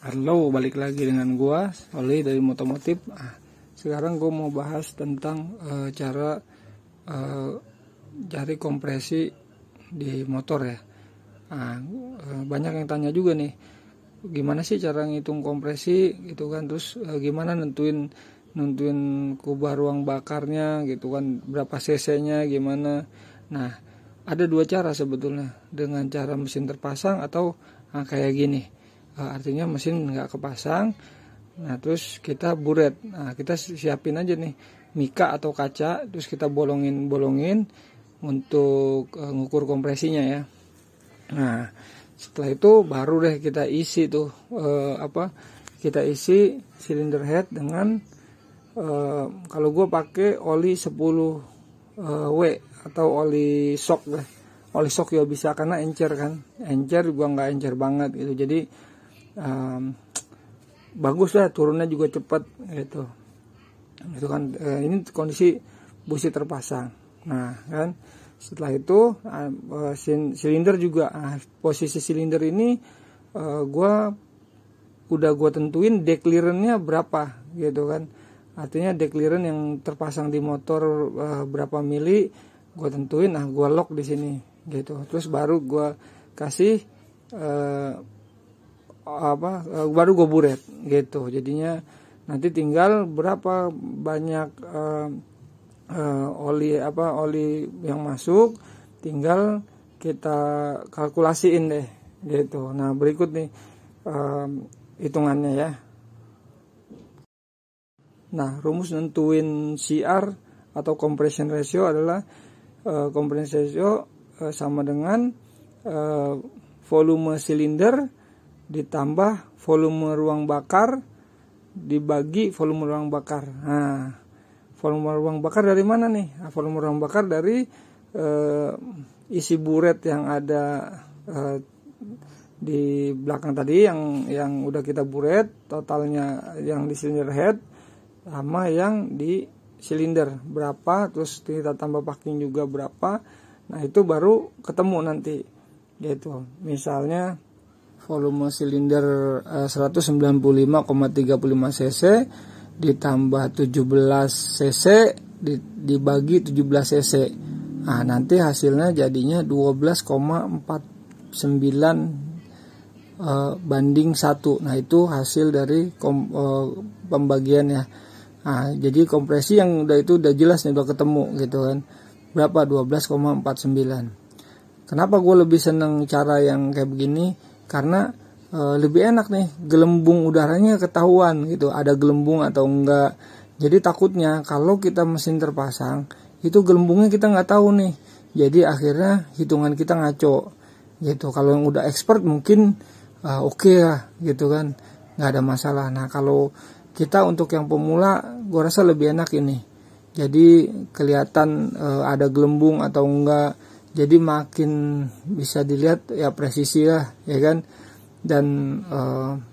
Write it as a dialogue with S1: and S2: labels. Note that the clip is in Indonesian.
S1: Halo, balik lagi dengan gua Oli dari Motomotif. Ah, sekarang gua mau bahas tentang e, cara e, cari kompresi di motor ya. Nah, e, banyak yang tanya juga nih, gimana sih cara ngitung kompresi gitu kan? Terus e, gimana nentuin nentuin kubah ruang bakarnya gitu kan? Berapa cc-nya gimana? Nah, ada dua cara sebetulnya dengan cara mesin terpasang atau nah, kayak gini Ah, artinya mesin nggak kepasang nah terus kita buret nah kita siapin aja nih mika atau kaca terus kita bolongin bolongin untuk uh, ngukur kompresinya ya nah setelah itu baru deh kita isi tuh uh, apa kita isi silinder head dengan uh, kalau gue pakai oli 10 uh, W atau oli shock deh oli shock ya bisa karena encer kan encer gue nggak encer banget gitu jadi um, bagus lah turunnya juga cepat gitu itu kan eh, ini kondisi busi terpasang nah kan setelah itu uh, silinder juga nah, posisi silinder ini uh, eh, gue udah gue tentuin deklirannya berapa gitu kan artinya dekliren yang terpasang di motor uh, berapa mili gue tentuin nah gue lock di sini gitu terus baru gue kasih uh, apa eh, baru gue buret gitu jadinya nanti tinggal berapa banyak uh, uh, oli apa oli yang masuk tinggal kita kalkulasiin deh gitu nah berikut nih uh, hitungannya ya nah rumus nentuin CR atau compression ratio adalah uh, compression ratio uh, sama dengan uh, volume silinder ditambah volume ruang bakar dibagi volume ruang bakar. Nah, volume ruang bakar dari mana nih? Nah, volume ruang bakar dari eh, isi buret yang ada eh, di belakang tadi yang yang udah kita buret totalnya yang di silinder head sama yang di silinder berapa terus kita tambah packing juga berapa nah itu baru ketemu nanti gitu misalnya volume silinder eh, uh, 195,35 cc ditambah 17 cc di, dibagi 17 cc. Nah, nanti hasilnya jadinya 12,49 eh, banding 1. Nah, itu hasil dari kom, eh, ya. pembagiannya. Nah, jadi kompresi yang udah itu udah jelas nih udah ketemu gitu kan. Berapa? 12,49. Kenapa gue lebih seneng cara yang kayak begini? karena e, lebih enak nih gelembung udaranya ketahuan gitu ada gelembung atau enggak jadi takutnya kalau kita mesin terpasang itu gelembungnya kita nggak tahu nih jadi akhirnya hitungan kita ngaco gitu kalau yang udah expert mungkin e, oke okay lah gitu kan nggak ada masalah nah kalau kita untuk yang pemula gue rasa lebih enak ini jadi kelihatan e, ada gelembung atau enggak jadi makin bisa dilihat ya presisi lah ya kan dan uh,